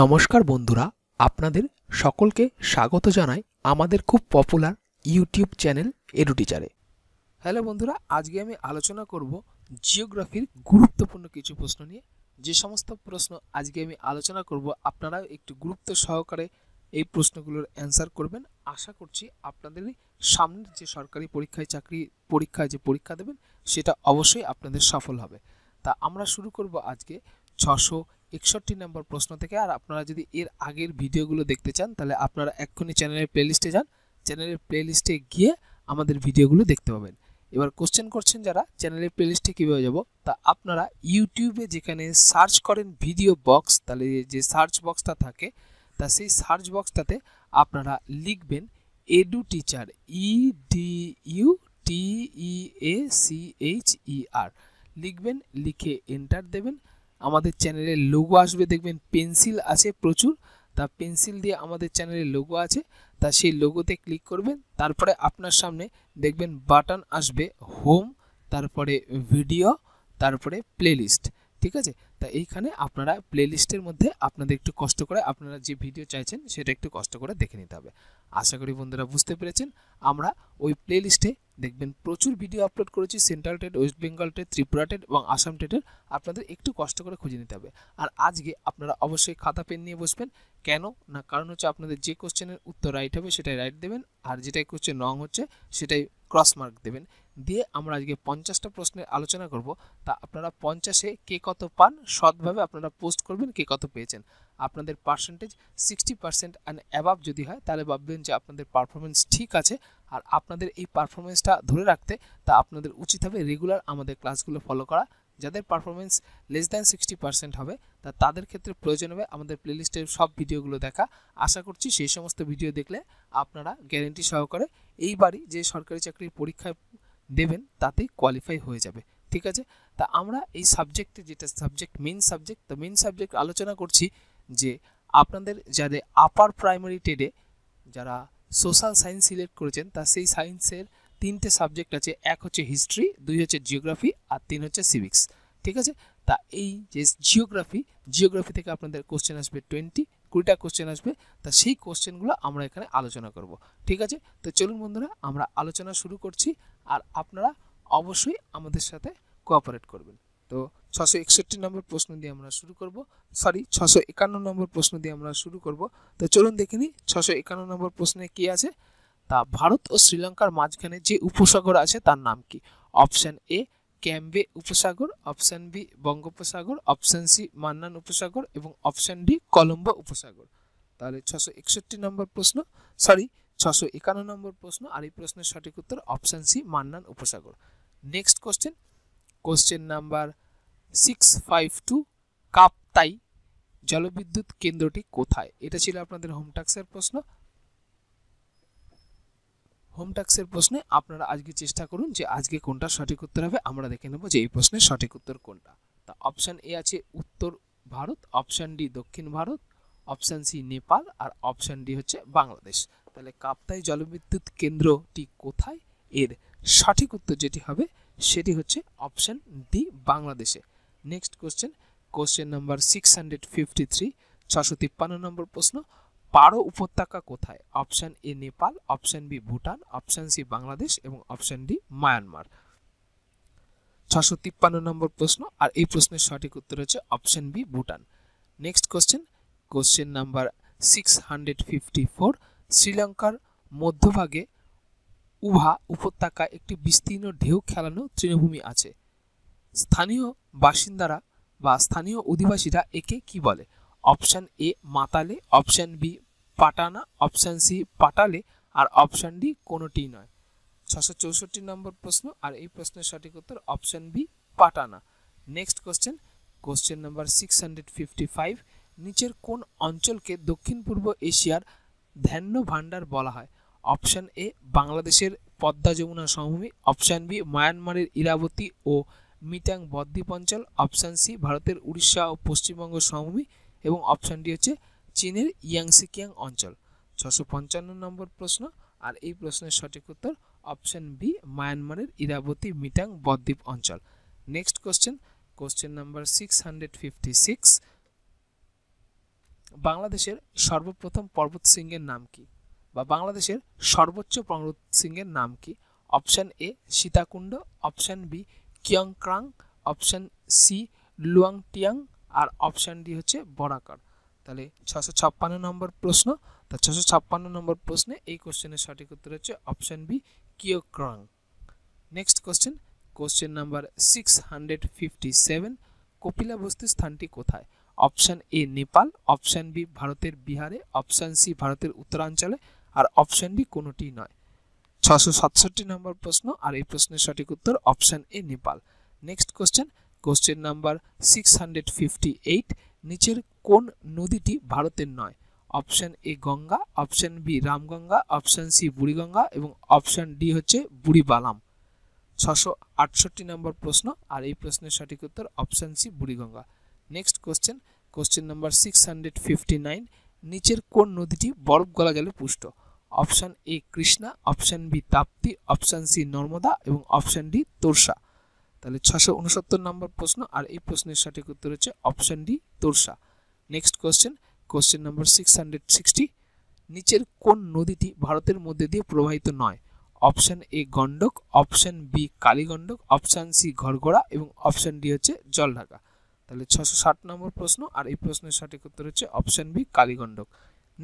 নমস্কার বন্ধুরা আপনাদের সকলকে স্বাগত জানাই আমাদের খুব পপুলার ইউটিউব চ্যানেল এডুটিচারে টিচারে হ্যালো বন্ধুরা আজকে আমি আলোচনা করব জিওগ্রাফির গুরুত্বপূর্ণ কিছু প্রশ্ন নিয়ে যে সমস্ত প্রশ্ন আজকে আমি আলোচনা করব আপনারা একটু গুরুত্ব সহকারে এই প্রশ্নগুলোর অ্যান্সার করবেন আশা করছি আপনাদের সামনের যে সরকারি পরীক্ষায় চাকরি পরীক্ষায় যে পরীক্ষা দেবেন সেটা অবশ্যই আপনাদের সফল হবে তা আমরা শুরু করব আজকে ছশো একষট্টি নম্বর প্রশ্ন থেকে আর আপনারা যদি এর আগের ভিডিওগুলো দেখতে চান তাহলে আপনারা এক্ষুনি চ্যানেলের প্লেলিস্টে যান চ্যানেলের প্লেলিস্টে গিয়ে আমাদের ভিডিওগুলো দেখতে পাবেন এবার কোশ্চেন করছেন যারা চ্যানেলের প্লেলিস্টে কীভাবে যাব তা আপনারা ইউটিউবে যেখানে সার্চ করেন ভিডিও বক্স তাহলে যে সার্চ বক্সটা থাকে তা সেই সার্চ বক্সটাতে আপনারা লিখবেন Edu Teacher E D U T E A C H E R লিখবেন লিখে এন্টার দেবেন আমাদের চ্যানেলের লোগো আসবে দেখবেন পেন্সিল আছে প্রচুর তা পেন্সিল দিয়ে আমাদের চ্যানেলের লোগো আছে তা সেই লোগোতে ক্লিক করবেন তারপরে আপনার সামনে দেখবেন বাটন আসবে হোম তারপরে ভিডিও তারপরে প্লেলিস্ট ঠিক আছে তা এইখানে আপনারা প্লেলিস্টের মধ্যে আপনাদের একটু কষ্ট করে আপনারা যে ভিডিও চাইছেন সেটা একটু কষ্ট করে দেখে নিতে হবে আশা করি বন্ধুরা বুঝতে পেরেছেন আমরা ওই প্লেলিস্টে দেখবেন প্রচুর ভিডিও আপলোড করেছি central TET West Bengal TET Tripura TET এবং আসাম টেটের আপনাদের একটু কষ্ট করে খুঁজে নিতে হবে আর আজকে আপনারা অবশ্যই খাতা পেন নিয়ে বসবেন কেন না কারণ হচ্ছে আপনাদের যে কোশ্চেনের উত্তর রাইট হবে সেটাই রাইট দেবেন আর যেটাই কোশ্চেন রং হচ্ছে সেটাই ক্রস মার্ক দেবেন দিয়ে আমরা আজকে পঞ্চাশটা প্রশ্নের আলোচনা করব তা আপনারা পঞ্চাশে কে কত পান সৎভাবে আপনারা পোস্ট করবেন কে কত পেয়েছেন আপনাদের percentage sixty percent and above যদি হয় তাহলে ভাববেন যে আপনাদের পারফরমেন্স ঠিক আছে আর আপনাদের এই পারফরমেন্সটা ধরে রাখতে তা আপনাদের উচিত হবে রেগুলার আমাদের ক্লাসগুলো ফলো করা যাদের performance less than sixty percent হবে তা তাদের ক্ষেত্রে প্রয়োজন হবে আমাদের প্লেলিস্টের সব ভিডিওগুলো দেখা আশা করছি সেই সমস্ত ভিডিও দেখলে আপনারা গ্যারেন্টি সহকারে এইবারই যে সরকারি চাকরির পরীক্ষায় দেবেন তাতেই কোয়ালিফাই হয়ে যাবে ঠিক আছে তা আমরা এই সাবজেক্টে যেটা সাবজেক্ট মেন সাবজেক্ট তো মেন সাবজেক্ট আলোচনা করছি যে আপনাদের যাদের আপার প্রাইমারি টেডে যারা সোশ্যাল সায়েন্স সিলেক্ট করেছেন তা সেই সায়েন্সের তিনটে সাবজেক্ট আছে এক হচ্ছে হিস্ট্রি দুই হচ্ছে জিওগ্রাফি আর তিন হচ্ছে সিভিক্স ঠিক আছে তা এই যে জিওগ্রাফি জিওগ্রাফি থেকে আপনাদের কোশ্চেন আসবে টোয়েন্টি কুড়িটা কোশ্চেন আসবে তা সেই কোশ্চেনগুলো আমরা এখানে আলোচনা করব ঠিক আছে তো চলুন বন্ধুরা আমরা আলোচনা শুরু করছি আর আপনারা অবশ্যই আমাদের সাথে কোঅপারেট করবেন তো ছশো একষট্টি নম্বর প্রশ্ন দিয়ে আমরা শুরু করব সরি ছশো একান্ন নম্বর প্রশ্ন দিয়ে আমরা শুরু করব তো চলুন দেখে নিই ছশো একান্ন নম্বর প্রশ্নে কী আছে তা ভারত ও শ্রীলঙ্কার মাঝখানে যে উপসাগর আছে তার নাম কি অপশান এ ক্যাম্বে উপসাগর অপশান বি বঙ্গোপসাগর অপশান সি মান্নান উপসাগর এবং অপশান ডি কলম্বো উপসাগর তাহলে ছশো একষট্টি নম্বর প্রশ্ন সরি ছশো একান্ন নম্বর প্রশ্ন আর এই প্রশ্নের সঠিক উত্তর অপশান সি মান্নান উপসাগর next question question number six five two Kaptai জলবিদ্যুৎ কেন্দ্রটি কোথায় এটা ছিল আপনাদের হোমটাক্সের প্রশ্ন হোমটাক্সের প্রশ্নে আপনারা আজকে চেষ্টা করুন যে আজকে কোনটা সঠিক উত্তর হবে আমরা দেখে নেব যে এই প্রশ্নের সঠিক উত্তর কোনটা তা অপশান এ আছে উত্তর ভারত অপশান ডি দক্ষিণ ভারত অপশান সি নেপাল আর অপশান ডি হচ্ছে বাংলাদেশ তাহলে কাপ্তাই জলবিদ্যুৎ কেন্দ্রটি কোথায় এর সঠিক উত্তর যেটি হবে সেটি হচ্ছে অপশান ডি বাংলাদেশে next question question number six hundred fifty three ছশো তিপ্পান্ন নম্বর প্রশ্ন পারো উপত্যকা কোথায় option A Nepal option B Bhutan option C Bangladesh এবং অপশান ডি মায়ানমার ছশো তিপ্পান্ন নম্বর প্রশ্ন আর এই প্রশ্নের সঠিক উত্তর হচ্ছে option B Bhutan next question question number six hundred fifty four শ্রীলঙ্কার মধ্যভাগে উভা উপত্যকা একটি বিস্তীর্ণ ঢেউ খেলানো তৃণভূমি আছে স্থানীয় বাসিন্দারা বা স্থানীয় অধিবাসীরা একে কি বলে option A Matale option B Patana option C Patale আর অপশান ডি কোনোটি নয় ছশো চৌষট্টি নম্বর প্রশ্ন আর এই প্রশ্নের সঠিক উত্তর option B Patana next question question number six hundred fifty five নিচের কোন অঞ্চলকে দক্ষিণ পূর্ব এশিয়ার ধ্যান্য ভাণ্ডার বলা হয় অপশান এ বাংলাদেশের পদ্মা যমুনা সমভূমি অপশান বি মায়ানমারের ইরাবতী ও মিটাং বদ্বীপ অঞ্চল অপশান সি ভারতের উড়িষ্যা ও পশ্চিমবঙ্গ সমভূমি এবং অপশান ডি হচ্ছে চীনের ইয়াংসিকিয়াং অঞ্চল ছশো পঞ্চান্ন নম্বর প্রশ্ন আর এই প্রশ্নের সঠিক উত্তর অপশান বি মায়ানমারের ইরাবতী মিটাং বদ্বীপ অঞ্চল next question question number six hundred fifty six বাংলাদেশের সর্বপ্রথম পর্বত শৃঙ্গের নাম কি বা বাংলাদেশের সর্বোচ্চ পর্বত সিংহের নাম কি option A Sitakunda option B কিয়ংক্রাং অপশান সি লুয়াংটিয়াং আর অপশান ডি হচ্ছে বরাকার তাহলে ছশো ছাপ্পান্ন নম্বর প্রশ্ন তা ছশো ছাপ্পান্ন নম্বর প্রশ্নে এই কোশ্চেনের সঠিক উত্তর হচ্ছে option B Keokradong next question question number six hundred fifty seven কপিলা বস্তির স্থানটি কোথায় option A Nepal option B ভারতের বিহারে অপশান সি ভারতের উত্তরাঞ্চলে আর অপশান ডি কোনোটি নয় ছশো সাতষট্টি নম্বর প্রশ্ন আর এই প্রশ্নের সঠিক উত্তর option A Nepal next question question number six hundred fifty eight নিচের কোন নদীটি ভারতের নয় option A Ganga option B Ramganga option C Buriganga এবং অপশান ডি হচ্ছে বুড়িবালাম ছশো আটষট্টি নম্বর প্রশ্ন আর এই প্রশ্নের সঠিক উত্তর option C Buriganga next question question number six hundred fifty nine নিচের কোন নদীটি বরফ গলা জলে পুষ্ট option A Krishna option B Tapti option C Narmada এবং অপশান ডি তোরসা তাহলে ছশো উনসত্তর নম্বর প্রশ্ন আর এই প্রশ্নের সঠিক উত্তর হচ্ছে option D Torsa next question question number six hundred sixty নিচের কোন নদীটি ভারতের মধ্যে দিয়ে প্রবাহিত নয় option A Gandak option B Kaligandak option C ঘরঘোড়া এবং অপশান ডি হচ্ছে জলঢাকা তাহলে ছশো ষাট নম্বর প্রশ্ন আর এই প্রশ্নের সঠিক উত্তর হচ্ছে option B Kaligandak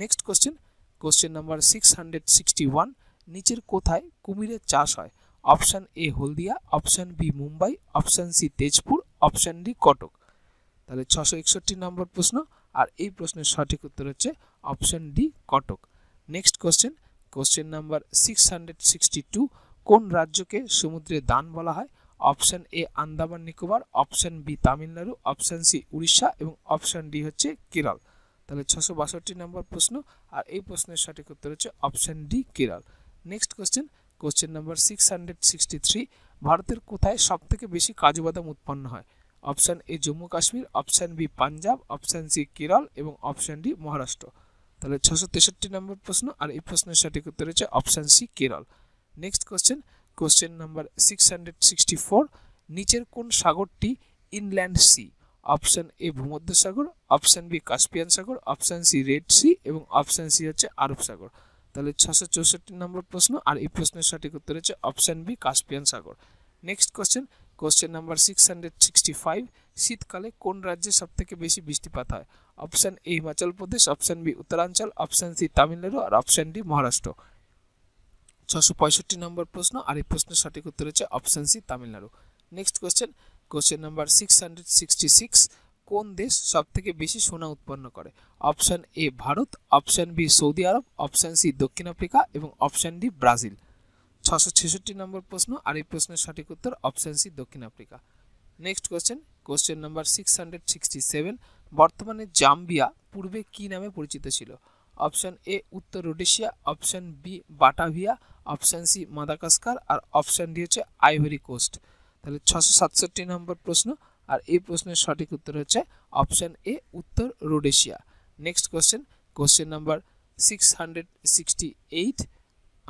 next question question number six hundred sixty one নিচের কোথায় কুমিরের চাষ হয় option A Haldia option B Mumbai option C Tezpur option D Cuttack তাহলে ছশো একষট্টি নম্বর প্রশ্ন আর এই প্রশ্নের সঠিক উত্তর হচ্ছে option D Cuttack next question question number six hundred sixty two কোন রাজ্যকে সমুদ্রে দান বলা হয় option A Andaman Nicobar option B Tamil Nadu option C Orissa এবং অপশান ডি হচ্ছে কেরল তাহলে ছশো বাষট্টি নম্বর প্রশ্ন আর এই প্রশ্নের সঠিক উত্তর হচ্ছে option D Kerala next question question number six hundred sixty three ভারতের কোথায় সব থেকে বেশি কাজু বাদাম উৎপন্ন হয় option A Jammu Kashmir option B Punjab option C Kerala এবং অপশান ডি মহারাষ্ট্র তাহলে ছশো তেষট্টি নম্বর প্রশ্ন আর এই প্রশ্নের সঠিক উত্তর হচ্ছে option C Kerala next question question number six hundred sixty four নিচের কোন সাগরটি ইনল্যান্ড সি অপশন এ ভূমধ্য সাগর অপশন বি কাস্পিয়ান সাগর অপশন সি রেড সি এবং অপশন সি হচ্ছে আরব সাগর তাহলে 664 নম্বর প্রশ্ন আর এই প্রশ্নের সঠিক উত্তর হচ্ছে অপশন বি কাস্পিয়ান সাগর नेक्स्ट क्वेश्चन क्वेश्चन नंबर 665 শীতকালে কোন রাজ্য সবচেয়ে বেশি বৃষ্টিপাত হয় option A Himachal Pradesh option B Uttaranchal option C Tamil Nadu আর অপশন ডি মহারাষ্ট্র 665 নম্বর প্রশ্ন আর এই প্রশ্নের সঠিক উত্তর হচ্ছে option C Tamil Nadu next question question number six hundred sixty six কোন দেশ সবথেকে বেশি সোনা উৎপন্ন করে option A Bharat option B সৌদি আরব অপশান সি দক্ষিণ আফ্রিকা এবং অপশান ডি ব্রাজিল ছশো ছেষট্টি নম্বর প্রশ্ন আর এই প্রশ্নের সঠিক উত্তর অপশান সি দক্ষিণ Africa next question question number six hundred sixty seven বর্তমানে জাম্বিয়া পূর্বে কি নামে পরিচিত ছিল অপশান এ উত্তর Rhodesia option B Batavia option C Madagascar আর অপশান ডি হচ্ছে আইভরি কোস্ট তাহলে ছশো সাতষট্টি নম্বর প্রশ্ন আর এই প্রশ্নের সঠিক উত্তর হচ্ছে অপশান এ উত্তর Rhodesia next question question number six hundred sixty eight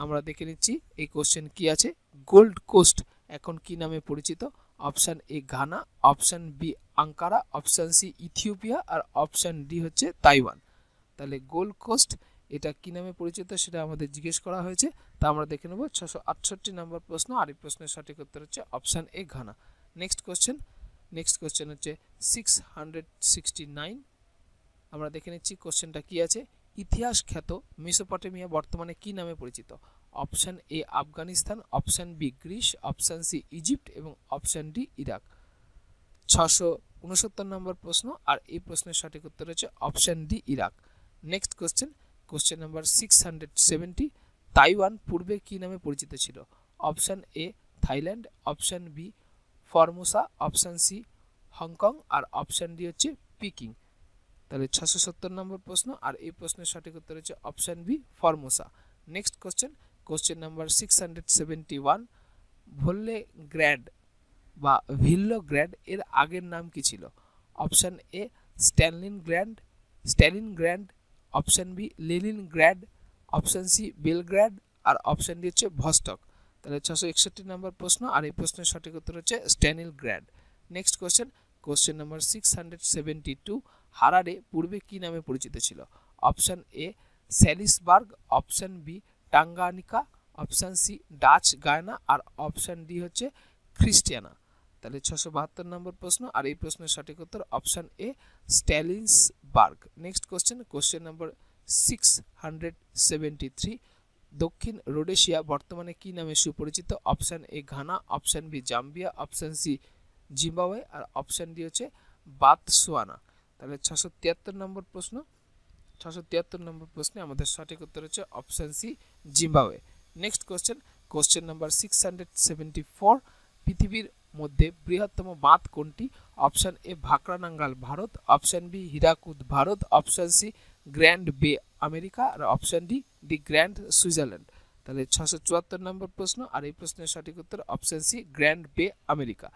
আমরা দেখে নিচ্ছি এই কোশ্চেন কি আছে গোল্ড কোস্ট এখন কি নামে পরিচিত option A Ghana option B Ankara option C Ethiopia আর অপশান ডি হচ্ছে তাইওয়ান তাহলে গোল্ড কোস্ট এটা কী নামে পরিচিত সেটা আমাদের জিজ্ঞেস করা হয়েছে তা আমরা দেখে নেব ছশো আটষট্টি নম্বর প্রশ্ন আর এই প্রশ্নের সঠিক উত্তর হচ্ছে option A Ghana next question next question হচ্ছে সিক্স হান্ড্রেড সিক্সটি নাইন আমরা দেখে নিচ্ছি কোশ্চেনটা কী আছে ইতিহাস খ্যাত মেসোপটেমিয়া বর্তমানে কী নামে পরিচিত option A Afghanistan option B Greece option C Egypt এবং অপশান ডি ইরাক ছশো উনসত্তর নম্বর প্রশ্ন আর এই প্রশ্নের সঠিক উত্তর হচ্ছে option D Iraq next question question number six hundred seventy Taiwan পূর্বে কি নামে পরিচিত ছিল option A Thailand option B Formosa option C Hong Kong আর অপশান ডি হচ্ছে পিকিং তাহলে ছশো সত্তর নম্বর প্রশ্ন আর এই প্রশ্নের সঠিক উত্তর হচ্ছে option B Formosa next question question number six hundred seventy one Volgograd বা ভিল্লো গ্র্যাড এর আগের নাম কি ছিল option A Stalingrad Stalingrad option B Leningrad option C গ্র্যাড আর অপশান ডি হচ্ছে ভস্টক তাহলে ছশো একষট্টি নম্বর প্রশ্ন আর এই প্রশ্নের সঠিক উত্তর হচ্ছে Stalingrad next question question number six hundred seventy two Harare পূর্বে কি নামে পরিচিত ছিল option A Salisbury option B Tanganyika option C Dutch Guiana আর অপশান ডি হচ্ছে খ্রিস্টিয়ানা তাহলে ছশো বাহাত্তর নম্বর প্রশ্ন আর এই প্রশ্নের সঠিক উত্তর অপশান এ বার্গ next question question number six hundred seventy three দক্ষিণ রোডেশিয়া বর্তমানে কি নামে সুপরিচিত option A Ghana option B Zambia option C Zimbabwe আর অপশান ডি হচ্ছে বাতসোয়ানা তাহলে ছশো তিয়াত্তর নম্বর প্রশ্ন ছশো তিয়াত্তর নম্বর প্রশ্নে আমাদের সঠিক উত্তর হচ্ছে option C Zimbabwe next question question number six hundred seventy four পৃথিবীর মধ্যে বৃহত্তম বাঁধ কোনটি option A Bhakra Nangal Bharat option B Hirakud Bharat option C Grand Bay America আর option D the Grand Switzerland তাহলে ছশো চুয়াত্তর নম্বর প্রশ্ন আর এই প্রশ্নের সঠিক উত্তর option C Grand Bay America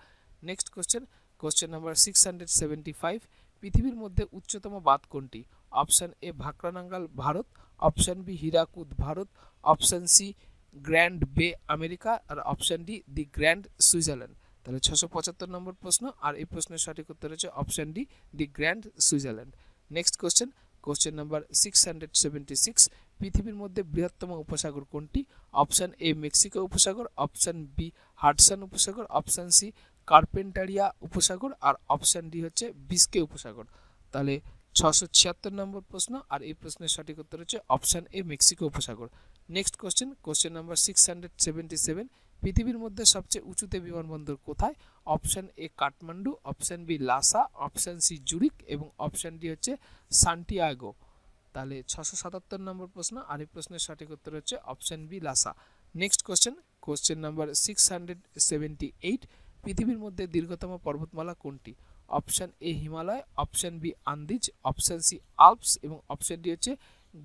next question question number six hundred seventy five পৃথিবীর মধ্যে উচ্চতম বাঁধ কোনটি option A Bhakra Nangal Bharat option B Hirakud Bharat option C Grand Bay America আর option D the Grand Switzerland তাহলে ছশো পঁচাত্তর নম্বর প্রশ্ন আর এই প্রশ্নের সঠিক উত্তর হচ্ছে option D the Grand Switzerland next question question number six hundred seventy six পৃথিবীর মধ্যে বৃহত্তম উপসাগর কোনটি অপশান এ মেক্সিকো উপসাগর অপশান বি হাটসান উপসাগর অপশান সি কার্পেন্টারিয়া উপসাগর আর অপশান ডি হচ্ছে বিস্কে উপসাগর তাহলে ছশো ছিয়াত্তর নম্বর প্রশ্ন আর এই প্রশ্নের সঠিক উত্তর হচ্ছে অপশান এ মেক্সিকো উপসাগর next question question number six hundred seventy seven পৃথিবীর মধ্যে সবচেয়ে উঁচুতে বিমানবন্দর কোথায় option A Kathmandu option B Lhasa option C Zurich এবং অপশান ডি হচ্ছে সান্টিয়াগো তাহলে ছশো সাতাত্তর নম্বর প্রশ্ন আরেক প্রশ্নের সঠিক উত্তর হচ্ছে option B Lhasa next question question number six hundred seventy eight পৃথিবীর মধ্যে দীর্ঘতম পর্বতমালা কোনটি option A Himalaya option B Andes option C Alps এবং অপশান ডি হচ্ছে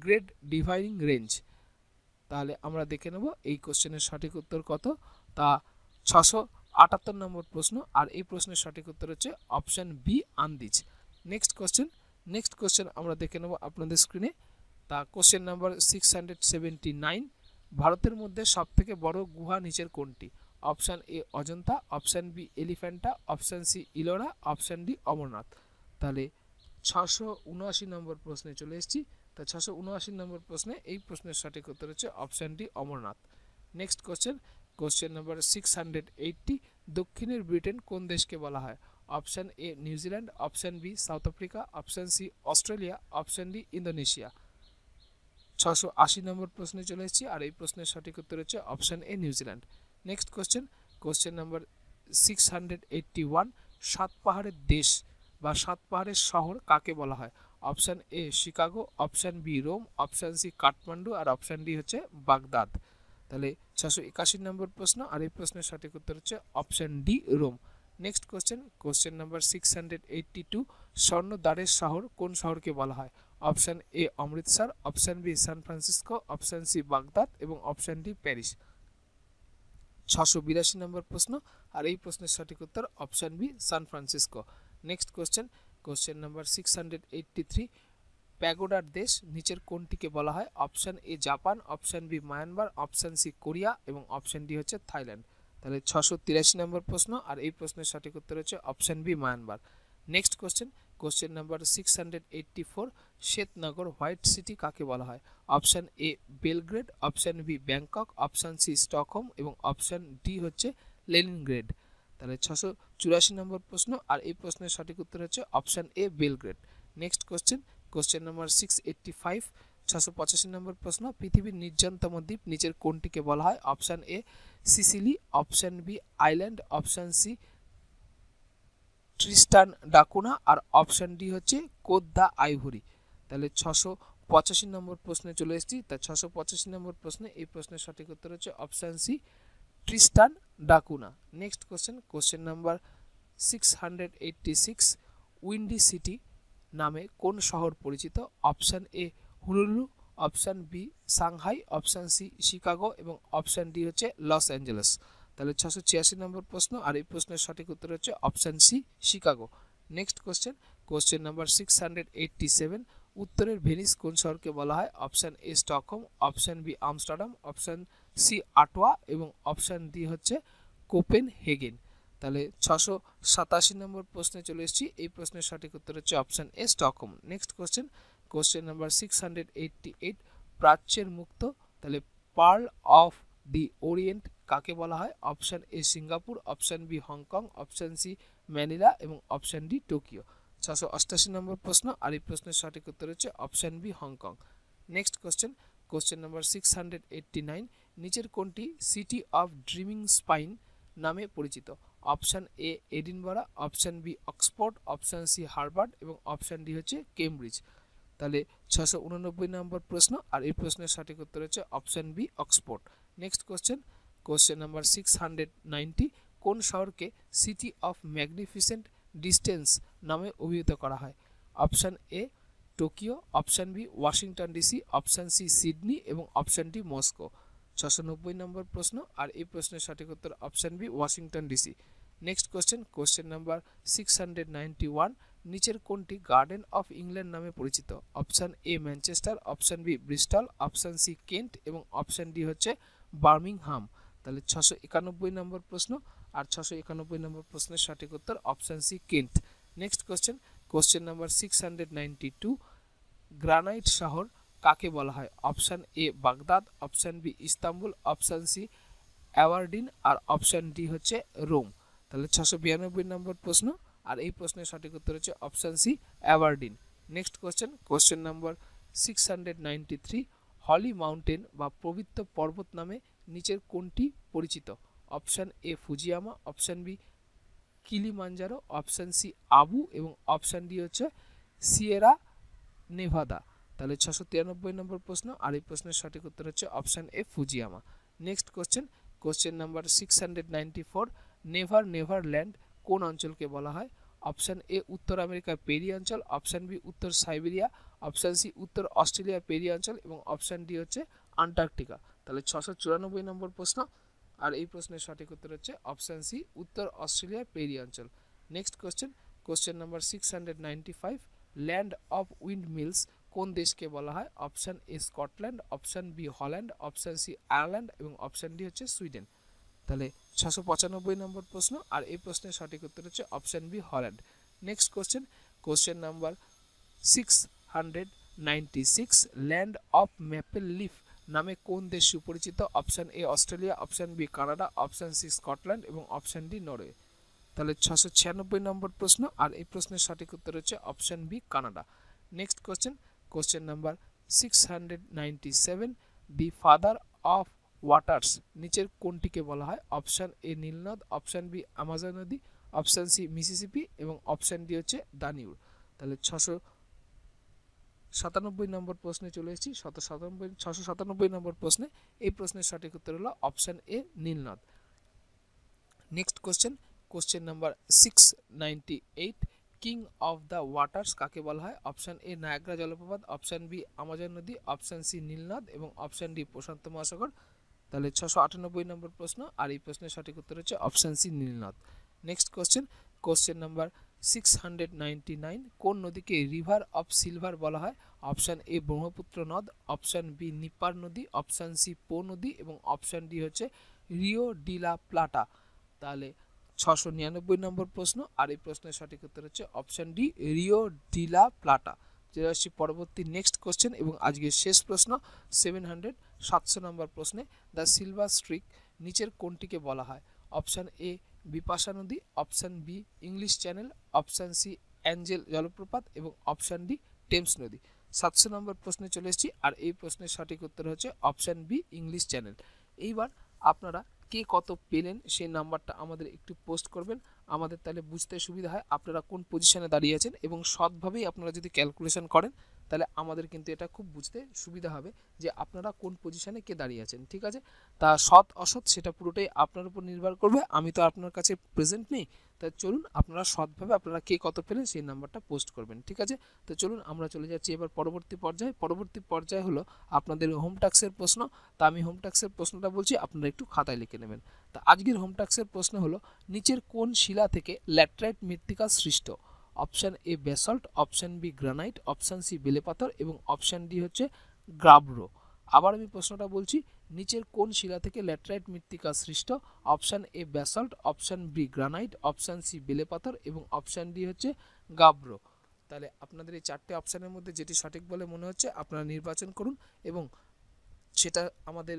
গ্রেট ডিভাইনিং রেঞ্জ তাহলে আমরা দেখে নেব এই কোশ্চেনের সঠিক উত্তর কত তা ছশো আটাত্তর নম্বর প্রশ্ন আর এই প্রশ্নের সঠিক উত্তর হচ্ছে option B Andes next question next question আমরা দেখে নেব আপনাদের স্ক্রিনে তা question number six hundred nine ভারতের মধ্যে সবথেকে বড় গুহা নিচের কোনটি option A Ajanta option B Elephanta option C Ellora option D Amarnath তাহলে ছশো উনআশি নম্বর প্রশ্নে চলে এসেছি তা ছশো উনআশি নম্বর প্রশ্নে এই প্রশ্নের সঠিক উত্তর হচ্ছে option D Amarnath next question question number six hundred eighty দক্ষিণের ব্রিটেন কোন দেশকে বলা হয় option A New Zealand option B South Africa option C Australia option D Indonesia ছশো আশি নম্বর প্রশ্নে চলে এসেছি আর এই প্রশ্নের সঠিক উত্তর হচ্ছে option A New Zealand next question question number six hundred eighty one সাত পাহাড়ের দেশ বা সাত পাহাড়ের শহর কাকে বলা হয় option A Chicago option B Rome option C Kathmandu আর অপশান ডি হচ্ছে বাগদাদ তাহলে ছশো একাশি নম্বর প্রশ্ন আর এই প্রশ্নের সঠিক উত্তর হচ্ছে option D Rome next question question number six hundred eighty two স্বর্ণ দ্বারের শহর কোন শহরকে বলা হয় option A Amritsar option B San Francisco option C Baghdad এবং অপশান ডি প্যারিস ছশো বিরাশি নম্বর প্রশ্ন আর এই প্রশ্নের সঠিক উত্তর option B San Francisco next question question number six hundred eighty three প্যাগোডার দেশ নিচের কোনটিকে বলা হয় option A Japan option B Myanmar option C Korea এবং অপশান ডি হচ্ছে থাইল্যান্ড তাহলে ছশো তিরাশি নম্বর প্রশ্ন আর এই প্রশ্নের সঠিক উত্তর হচ্ছে option B Myanmar next question question number six hundred eighty four শ্বেতনগর হোয়াইট সিটি কাকে বলা হয় option A Belgrade option B Bangkok option C Stockholm এবং অপশান ডি হচ্ছে লেনিনগ্রেড তাহলে ছশো চুরাশি নম্বর প্রশ্ন আর এই প্রশ্নের সঠিক উত্তর হচ্ছে option A Belgrade next question question number six eighty five ছশো পঁচাশি নম্বর প্রশ্ন পৃথিবীর নির্জনতম দ্বীপ নিচের কোনটিকে বলা হয় option A Sicily option B island option C Tristan da Cunha আর অপশান ডি হচ্ছে কোদ দা আইভরি তাহলে ছশো পঁচাশি নম্বর প্রশ্নে চলে এসেছি তা ছশো পঁচাশি নম্বর প্রশ্নে এই প্রশ্নের সঠিক উত্তর হচ্ছে option C Tristan da Cunha next question question number six hundred eighty six windy city নামে কোন শহর পরিচিত option A Honolulu option B Shanghai option C Chicago এবং অপশান ডি হচ্ছে লস অ্যাঞ্জেলেস তাহলে ছশো ছিয়াশি নম্বর প্রশ্ন আর এই প্রশ্নের সঠিক উত্তর হচ্ছে option C Chicago next question question number six hundred eighty seven উত্তরের ভেনিস কোন শহরকে বলা হয় option A Stockholm option B Amsterdam option C Ottawa এবং অপশান ডি হচ্ছে কোপেন হেগেন তাহলে ছশো সাতাশি নম্বর প্রশ্নে চলে এসেছি এই প্রশ্নের সঠিক উত্তর হচ্ছে option A Stockholm next question question number six hundred eighty eight প্রাচ্যের মুক্ত তাহলে পার্ল অফ দি ওরিয়েন্ট কাকে বলা হয় option A Singapore option B Hong Kong option C Manila এবং অপশান ডি টোকিও ছশো অষ্টাশি নম্বর প্রশ্ন আর এই প্রশ্নের সঠিক উত্তর হচ্ছে option B Hong Kong next question question number six hundred eighty nine নিচের কোনটি সিটি অফ ড্রিমিং স্পাইন নামে পরিচিত option A Edinburgh option B Oxford option C Harvard এবং অপশান ডি হচ্ছে কেমব্রিজ তাহলে ছশো উননব্বই নম্বর প্রশ্ন আর এই প্রশ্নের সঠিক উত্তর হচ্ছে option B Oxford next question question number six hundred ninety কোন শহরকে সিটি অফ ম্যাগনিফিসেন্ট ডিস্টেন্স নামে অভিহিত করা হয় option A Tokyo option B Washington DC option C Sydney এবং অপশান ডি মস্কো ছশো নব্বই নম্বর প্রশ্ন আর এই প্রশ্নের সঠিক উত্তর option B Washington DC next question question number six hundred one নিচের কোনটি গার্ডেন অফ ইংল্যান্ড নামে পরিচিত option A Manchester option B Bristol option C Kent এবং অপশান ডি হচ্ছে বার্মিংহাম তাহলে ছশো একানব্বই নম্বর প্রশ্ন আর ছশো একানব্বই নম্বর প্রশ্নের সঠিক উত্তর option C Kent next question question number six hundred ninety two granite শহর কাকে বলা হয় option A Baghdad option B Istanbul option C Aberdeen আর অপশান ডি হচ্ছে রোম তাহলে ছশো বিরানব্বই নম্বর প্রশ্ন আর এই প্রশ্নের সঠিক উত্তর হচ্ছে option C Aberdeen next question question number six hundred ninety three holy mountain বা পবিত্র পর্বত নামে নিচের কোনটি পরিচিত option A Fujiyama option B Kilimanjaro option C Abu এবং অপশান ডি হচ্ছে সিয়েরা নেভাদা তাহলে ছশো তিরানব্বই নম্বর প্রশ্ন আর এই প্রশ্নের সঠিক উত্তর হচ্ছে option A Fujiyama next question question number six hundred ninety four never never land কোন অঞ্চলকে বলা হয় অপশান এ উত্তর আমেরিকার পেরি অঞ্চল অপশান বি উত্তর সাইবেরিয়া অপশান সি উত্তর অস্ট্রেলিয়া পেরি অঞ্চল এবং অপশান ডি হচ্ছে আন্টার্কটিকা তাহলে ছশো চুরানব্বই নম্বর প্রশ্ন আর এই প্রশ্নের সঠিক উত্তর হচ্ছে অপশান সি উত্তর অস্ট্রেলিয়া পেরি অঞ্চল next question question number six hundred ninety five land of wind mills কোন দেশকে বলা হয় option A Scotland option B Holland option C Ireland এবং অপশান ডি হচ্ছে সুইডেন তাহলে ছশো পঁচানব্বই নম্বর প্রশ্ন আর এই প্রশ্নের সঠিক উত্তর হচ্ছে option B Holland next question question number six hundred ninety six land of maple leaf নামে কোন দেশ সুপরিচিত option A Australia option B Canada option C Scotland এবং অপশান ডি নরওয়ে তাহলে ছশো ছিয়ানব্বই নম্বর প্রশ্ন আর এই প্রশ্নের সঠিক উত্তর হচ্ছে option B Canada next question question number six hundred ninety seven the father of waters নিচের কোনটিকে বলা হয় অপশান এ নীলনদ অপশান বি আমাজন নদী অপশান সি মিসিসিপি এবং অপশান ডি হচ্ছে দানিউর তাহলে ছশো সাতানব্বই নম্বর প্রশ্নে চলে এসেছি শত সাতানব্বই ছশো সাতানব্বই নম্বর প্রশ্নে এই প্রশ্নের সঠিক উত্তর হলো অপশান এ নীলনদ next question question number six ninety eight king of the waters কাকে বলা হয় অপশান এ নায়াগ্রা জলপ্রপাত অপশান বি আমাজন নদী অপশান সি নীলনদ এবং অপশান ডি প্রশান্ত মহাসাগর তাহলে ছশো আটানব্বই নম্বর প্রশ্ন আর এই প্রশ্নের সঠিক উত্তর হচ্ছে অপশান সি নীলনদ next question question number six hundred ninety nine কোন নদীকে রিভার অফ সিলভার বলা হয় অপশান এ ব্রহ্মপুত্র নদ অপশান বি নিপার নদী অপশান সি পো নদী এবং অপশান ডি হচ্ছে রিও ডিলা প্লাটা তাহলে ছশো নিরানব্বই নম্বর প্রশ্ন আর এই প্রশ্নের সঠিক উত্তর হচ্ছে option D Rio de la Plata যেটা হচ্ছে পরবর্তী নেক্সট কোশ্চেন এবং আজকের শেষ প্রশ্ন সেভেন হান্ড্রেড সাতশো নম্বর প্রশ্নে দ্য সিলভার স্ট্রিক নিচের কোনটিকে বলা হয় অপশান এ বিপাশা নদী option B English Channel option C Angel জলপ্রপাত এবং অপশান ডি টেমস নদী সাতশো নম্বর প্রশ্নে চলে এসেছি আর এই প্রশ্নের সঠিক উত্তর হচ্ছে অপশান বি ইংলিশ চ্যানেল এইবার আপনারা কে কত পেলেন সেই নাম্বারটা আমাদের একটু পোস্ট করবেন আমাদের তাহলে বুঝতে সুবিধা হয় আপনারা কোন পজিশনে দাঁড়িয়ে আছেন এবং সৎভাবেই আপনারা যদি ক্যালকুলেশন করেন তাহলে আমাদের কিন্তু এটা খুব বুঝতে সুবিধা হবে যে আপনারা কোন পজিশানে কে দাঁড়িয়ে আছেন ঠিক আছে তা সৎ অসৎ সেটা পুরোটাই আপনার উপর নির্ভর করবে আমি তো আপনার কাছে প্রেজেন্ট নেই তাই চলুন আপনারা সৎভাবে আপনারা কে কত পেলেন সেই নাম্বারটা পোস্ট করবেন ঠিক আছে তো চলুন আমরা চলে যাচ্ছি এবার পরবর্তী পর্যায়ে পরবর্তী পর্যায়ে হলো আপনাদের হোম ট্যাক্সের প্রশ্ন তা আমি হোম ট্যাক্সের প্রশ্নটা বলছি আপনারা একটু খাতায় লিখে নেবেন তা আজকের হোম ট্যাক্সের প্রশ্ন হলো নিচের কোন শিলা থেকে ল্যাটরাইট মৃত্তিকা সৃষ্ট option A basalt option B granite option C বেলেপাথর এবং অপশান ডি হচ্ছে গ্রাব্রো আবার আমি প্রশ্নটা বলছি নিচের কোন শিলা থেকে ল্যাটেরাইট মৃত্তিকা সৃষ্ট option A basalt option B granite option C বেলেপাথর এবং অপশান ডি হচ্ছে গাব্রো তাহলে আপনাদের এই চারটে অপশানের মধ্যে যেটি সঠিক বলে মনে হচ্ছে আপনারা নির্বাচন করুন এবং সেটা আমাদের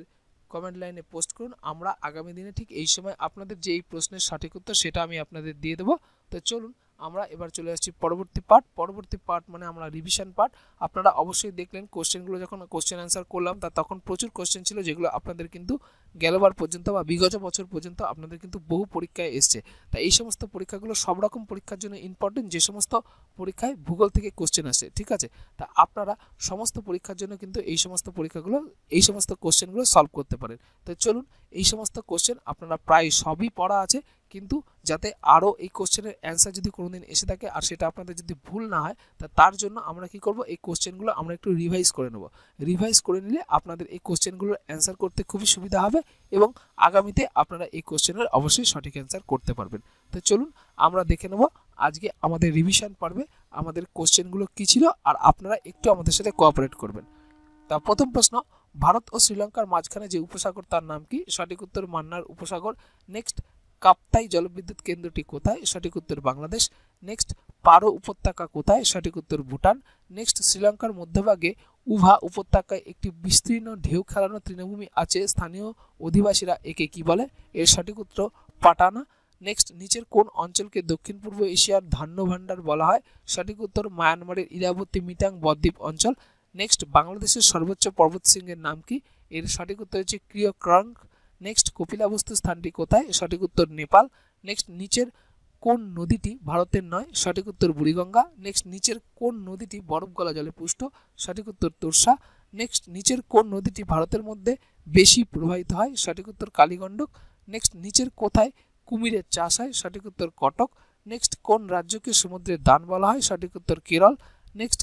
কমেন্ট লাইনে পোস্ট করুন আমরা আগামী দিনে ঠিক এই সময় আপনাদের যে এই প্রশ্নের সঠিক উত্তর সেটা আমি আপনাদের দিয়ে দেবো তো চলুন আমরা এবার চলে আসছি পরবর্তী পার্ট পরবর্তী পার্ট মানে আমরা রিভিশন পার্ট আপনারা অবশ্যই দেখলেন কোশ্চেনগুলো যখন কোশ্চেন অ্যান্সার করলাম তা তখন প্রচুর কোশ্চেন ছিল যেগুলো আপনাদের কিন্তু গেলবার পর্যন্ত বা বিগত বছর পর্যন্ত আপনাদের কিন্তু বহু পরীক্ষায় এসছে তা এই সমস্ত পরীক্ষাগুলো সব রকম পরীক্ষার জন্য ইম্পর্টেন্ট যে সমস্ত পরীক্ষায় ভূগোল থেকে কোশ্চেন আসে ঠিক আছে তা আপনারা সমস্ত পরীক্ষার জন্য কিন্তু এই সমস্ত পরীক্ষাগুলো এই সমস্ত কোশ্চেনগুলো সলভ করতে পারেন তো চলুন এই সমস্ত কোশ্চেন আপনারা প্রায় সবই পড়া আছে কিন্তু যাতে আরও এই কোশ্চেনের অ্যান্সার যদি কোনো দিন এসে থাকে আর সেটা আপনাদের যদি ভুল না হয় তা তার জন্য আমরা কি করব এই কোশ্চেনগুলো আমরা একটু রিভাইজ করে নেব রিভাইজ করে নিলে আপনাদের এই কোশ্চেনগুলোর অ্যান্সার করতে খুবই সুবিধা হবে এবং আগামীতে আপনারা এই কোশ্চেনের অবশ্যই সঠিক অ্যান্সার করতে পারবেন তো চলুন আমরা দেখে নেব আজকে আমাদের রিভিশন পর্বে আমাদের কোশ্চেনগুলো কী ছিল আর আপনারা একটু আমাদের সাথে কোঅপারেট করবেন তা প্রথম প্রশ্ন ভারত ও শ্রীলঙ্কার মাঝখানে যে উপসাগর তার নাম কি সঠিক উত্তর মান্নার উপসাগর নেক্সট কাপ্তাই জলবিদ্যুৎ কেন্দ্রটি কোথায় সঠিক উত্তর বাংলাদেশ নেক্সট পারো উপত্যকা কোথায় সঠিক উত্তর ভুটান নেক্সট শ্রীলঙ্কার মধ্যভাগে উভা উপত্যকায় একটি বিস্তীর্ণ ঢেউ খেলানো তৃণভূমি আছে স্থানীয় অধিবাসীরা একে কি বলে এর সঠিক উত্তর পাটানা নেক্সট নিচের কোন অঞ্চলকে দক্ষিণ পূর্ব এশিয়ার ধান্য ভাণ্ডার বলা হয় সঠিক উত্তর মায়ানমারের ইরাবতী মিটাং বদ্বীপ অঞ্চল নেক্সট বাংলাদেশের সর্বোচ্চ পর্বত শৃঙ্গের নাম কি এর সঠিক উত্তর হচ্ছে ক্রিয়ক্রঙ্ক নেক্সট কপিলাবস্তু স্থানটি কোথায় সঠিক উত্তর নেপাল নেক্সট নিচের কোন নদীটি ভারতের নয় সঠিক উত্তর বুড়িগঙ্গা নেক্সট নিচের কোন নদীটি বরফ গলা জলে পুষ্ট সঠিক উত্তর তোরসা নেক্সট নিচের কোন নদীটি ভারতের মধ্যে বেশি প্রবাহিত হয় সঠিক উত্তর কালীগণ্ডক নেক্সট নিচের কোথায় কুমিরের চাষ হয় সঠিক উত্তর কটক নেক্সট কোন রাজ্যকে সমুদ্রের দান বলা হয় সঠিক উত্তর কেরল নেক্সট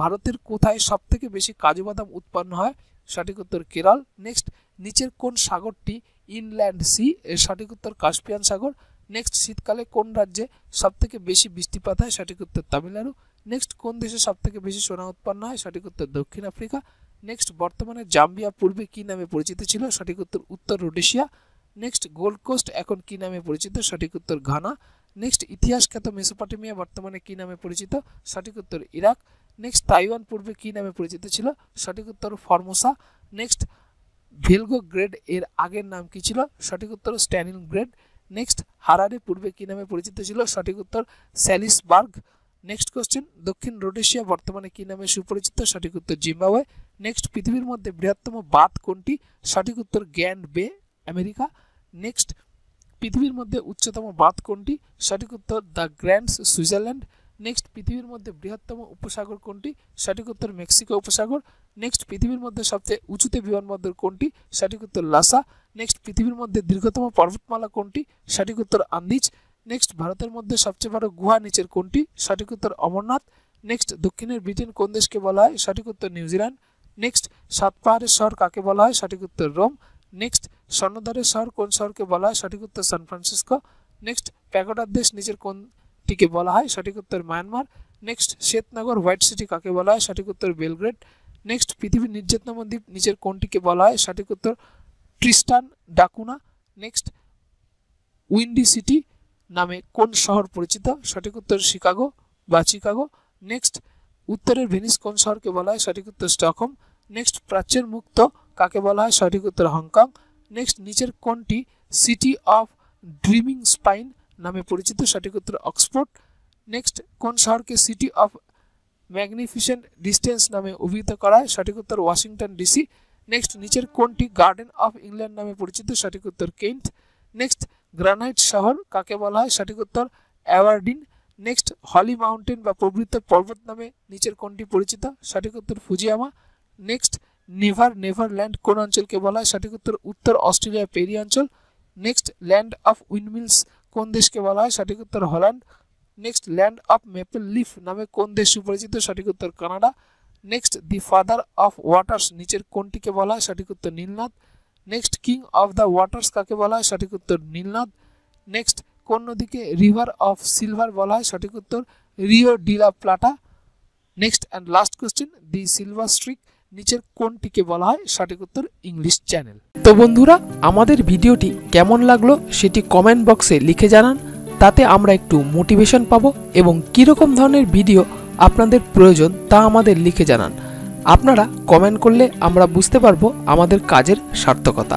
ভারতের কোথায় সব থেকে বেশি কাজু বাদাম উৎপন্ন হয় সঠিক উত্তর কেরল নেক্সট নিচের কোন সাগরটি ইনল্যান্ড সি এর সঠিক উত্তর কাস্পিয়ান সাগর নেক্সট শীতকালে কোন রাজ্যে সবথেকে বেশি বৃষ্টিপাত হয় সঠিক উত্তর তামিলনাড়ু নেক্সট কোন দেশে সবথেকে বেশি সোনা উৎপন্ন হয় সঠিক উত্তর দক্ষিণ আফ্রিকা নেক্সট বর্তমানে জাম্বিয়া পূর্বে কী নামে পরিচিত ছিল সঠিক উত্তর উত্তর রোডেশিয়া নেক্সট গোল্ড কোস্ট এখন কী নামে পরিচিত সঠিক উত্তর ঘানা নেক্সট ইতিহাস খ্যাত মেসোপাটেমিয়া বর্তমানে কী নামে পরিচিত সঠিক উত্তর ইরাক নেক্সট তাইওয়ান পূর্বে কী নামে পরিচিত ছিল সঠিক উত্তর ফর্মোসা নেক্সট ভেলগো গ্রেড এর আগের নাম কী ছিল সঠিক উত্তর স্ট্যানিন গ্রেড নেক্সট হারারে পূর্বে কী নামে পরিচিত ছিল সঠিক উত্তর স্যালিসবার্গ নেক্সট কোশ্চেন দক্ষিণ রোডেশিয়া বর্তমানে কী নামে সুপরিচিত সঠিক উত্তর জিম্বাবয়ে নেক্সট পৃথিবীর মধ্যে বৃহত্তম বাঁধ কোনটি সঠিক উত্তর গ্র্যান্ড বে আমেরিকা নেক্সট পৃথিবীর মধ্যে উচ্চতম বাঁধ কোনটি সঠিক উত্তর দ্য গ্র্যান্ডস সুইজারল্যান্ড নেক্সট পৃথিবীর মধ্যে বৃহত্তম উপসাগর কোনটি সঠিক উত্তর মেক্সিকো উপসাগর নেক্সট পৃথিবীর মধ্যে সবচেয়ে উঁচুতে বিমানবন্দর কোনটি সঠিক উত্তর লাসা নেক্সট পৃথিবীর মধ্যে দীর্ঘতম পর্বতমালা কোনটি সঠিক উত্তর আন্দিজ নেক্সট ভারতের মধ্যে সবচেয়ে বড় গুহা নিচের কোনটি সঠিক উত্তর অমরনাথ নেক্সট দক্ষিণের ব্রিটেন কোন দেশকে বলা হয় সঠিক উত্তর নিউজিল্যান্ড নেক্সট সাত পাহাড়ের শহর কাকে বলা হয় সঠিক উত্তর রোম নেক্সট স্বর্ণধারের শহর কোন শহরকে বলা হয় সঠিক উত্তর সান ফ্রান্সিসকো নেক্সট প্যাগোডার দেশ নিচের কোন সিটিকে বলা হয় সঠিক উত্তর মায়ানমার নেক্সট শ্বেতনগর হোয়াইট সিটি কাকে বলা হয় সঠিক উত্তর বেলগ্রেড নেক্সট পৃথিবীর নির্যাতনম দ্বীপ নিচের কোনটিকে বলা হয় সঠিক উত্তর Tristan da Cunha next windy city নামে কোন শহর পরিচিত সঠিক উত্তর শিকাগো বা চিকাগো নেক্সট উত্তরের ভেনিস কোন শহরকে বলা হয় সঠিক উত্তর স্টকহোম নেক্সট প্রাচ্যের মুক্ত কাকে বলা হয় সঠিক উত্তর হংকং নেক্সট নিচের কোনটি সিটি অফ ড্রিমিং স্পাইন নামে পরিচিত সঠিক উত্তর অক্সফোর্ড নেক্সট কোন শহরকে সিটি অফ ম্যাগনিফিসেন্ট ডিস্টেন্স নামে অভিহিত করা হয় সঠিক উত্তর ওয়াশিংটন ডিসি নেক্সট নিচের কোনটি গার্ডেন অফ ইংল্যান্ড নামে পরিচিত সঠিক উত্তর কেইন্ট নেক্সট গ্রানাইট শহর কাকে বলা হয় সঠিক উত্তর অ্যাওয়ার্ডিন নেক্সট হলি মাউন্টেন বা প্রবৃত্ত পর্বত নামে নিচের কোনটি পরিচিত সঠিক উত্তর ফুজিয়ামা নেক্সট নেভার নেভারল্যান্ড কোন অঞ্চলকে বলা হয় সঠিক উত্তর উত্তর অস্ট্রেলিয়া পেরি অঞ্চল নেক্সট ল্যান্ড অফ উইন্ডমিলস কোন দেশকে বলা হয় সঠিক উত্তর Holland next land of maple leaf নামে কোন দেশ সুপরিচিত সঠিক উত্তর Canada next the father of waters নিচের কোনটিকে বলা হয় সঠিক উত্তর নীলনাথ next king of the waters কাকে বলা হয় সঠিক উত্তর নীলনাথ নেক্সট কোন নদীকে রিভার অফ সিলভার বলা হয় সঠিক উত্তর Rio de la Plata next and last question the silver streak নিচের কোনটিকে বলা হয় সঠিক উত্তর ইংলিশ চ্যানেল তো বন্ধুরা আমাদের ভিডিওটি কেমন লাগলো সেটি কমেন্ট বক্সে লিখে জানান তাতে আমরা একটু মোটিভেশন পাব এবং কীরকম ধরনের ভিডিও আপনাদের প্রয়োজন তা আমাদের লিখে জানান আপনারা কমেন্ট করলে আমরা বুঝতে পারবো আমাদের কাজের সার্থকতা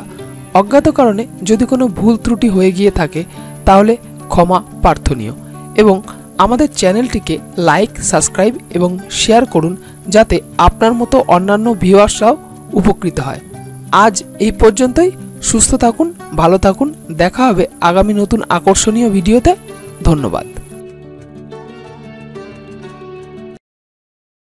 অজ্ঞাত কারণে যদি কোনো ভুল ত্রুটি হয়ে গিয়ে থাকে তাহলে ক্ষমা প্রার্থনীয় এবং আমাদের চ্যানেলটিকে লাইক সাবস্ক্রাইব এবং শেয়ার করুন যাতে আপনার মতো অন্যান্য ভিউয়ার্সরাও উপকৃত হয় আজ এই পর্যন্তই সুস্থ থাকুন ভালো থাকুন দেখা হবে আগামী নতুন আকর্ষণীয় ভিডিওতে ধন্যবাদ